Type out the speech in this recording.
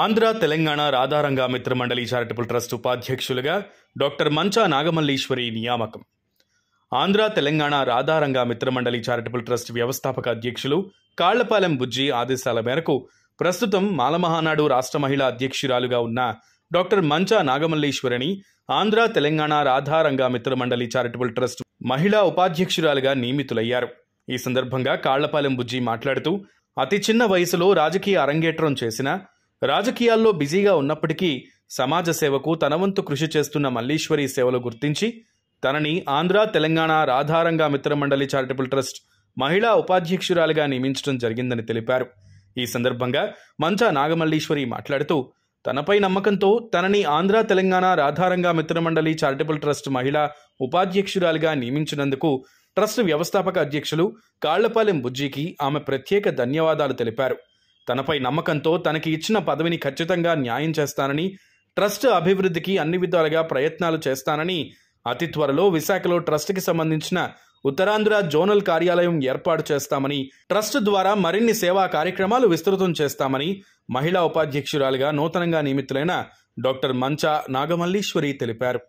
Andhra Telangana Radharanga Mitramandali charitable trust ఉపాధ్యక్షులుగా doctor Mancha Nagamalleswari నియామకం Andhra Telangana Radharanga Mitramandali charitable trust వ్యవస్థాపక అధ్యక్షులు కాళ్లపాలెం బుజ్జి ఆదేశాల మేరకు ప్రస్తుతం మాలమహానాడు రాష్ట్ర మహిళా అధ్యక్షురాలుగా ఉన్న డాక్టర్ మంచా నాగమల్లీశ్వరిని ఆంధ్ర తెలంగాణ రాధారంగా మిత్రమండలి చారిటబుల్ ట్రస్ట్ మహిళా ఉపాధ్యక్షురాలుగా నియమితులయ్యారు ఈ సందర్భంగా కాళ్లపాలెం బుజ్జి మాట్లాడుతూ అతి చిన్న వయసులో రాజకీయ అరంగేట్రం చేసిన రాజకీయాల్లో బిజీగా ఉన్నప్పటికీ సమాజ సేవకు తన వంతు కృషి చేస్తున్న మల్లీశ్వరి సేవలు గుర్తించి తనని ఆంధ్ర తెలంగాణ రాధారంగా మిత్రమండలి చారిటబుల్ ట్రస్ట్ మహిళా ఉపాధ్యక్షురాలుగా నియమించడం జరిగిందని తెలిపారు ఈ సందర్భంగా మంచా నాగమల్లీశ్వరి మాట్లాడుతూ తనపై నమ్మకంతో తనని ఆంధ్ర తెలంగాణ రాధారంగా మిత్రమండలి చారిటబుల్ ట్రస్ట్ మహిళా ఉపాధ్యక్షురాలుగా నియమించినందుకు ట్రస్ట్ వ్యవస్థాపక అధ్యక్షులు కాళ్లపాలెం బుజ్జికి ఆమె ప్రత్యేక ధన్యవాదాలు తెలిపారు తనపై నమ్మకంతో తనకి ఇచ్చిన పదవిని ఖచ్చితంగా న్యాయం చేస్తానని ట్రస్ట్ అభివృద్ధికి అన్ని విధాలుగా ప్రయత్నాలు చేస్తానని అతి త్వరలో విశాఖలో ట్రస్ట్కి సంబంధించిన ఉత్తరాంధ్ర జోనల్ కార్యాలయం ఏర్పాటు చేస్తామని ట్రస్ట్ ద్వారా మరిన్ని సేవా కార్యక్రమాలు విస్తృతం చేస్తామని మహిళా ఉపాధ్యక్షురాలుగా నూతనంగా నియమితులైన డాక్టర్ మంచా నాగమల్లీశ్వరి తెలిపారు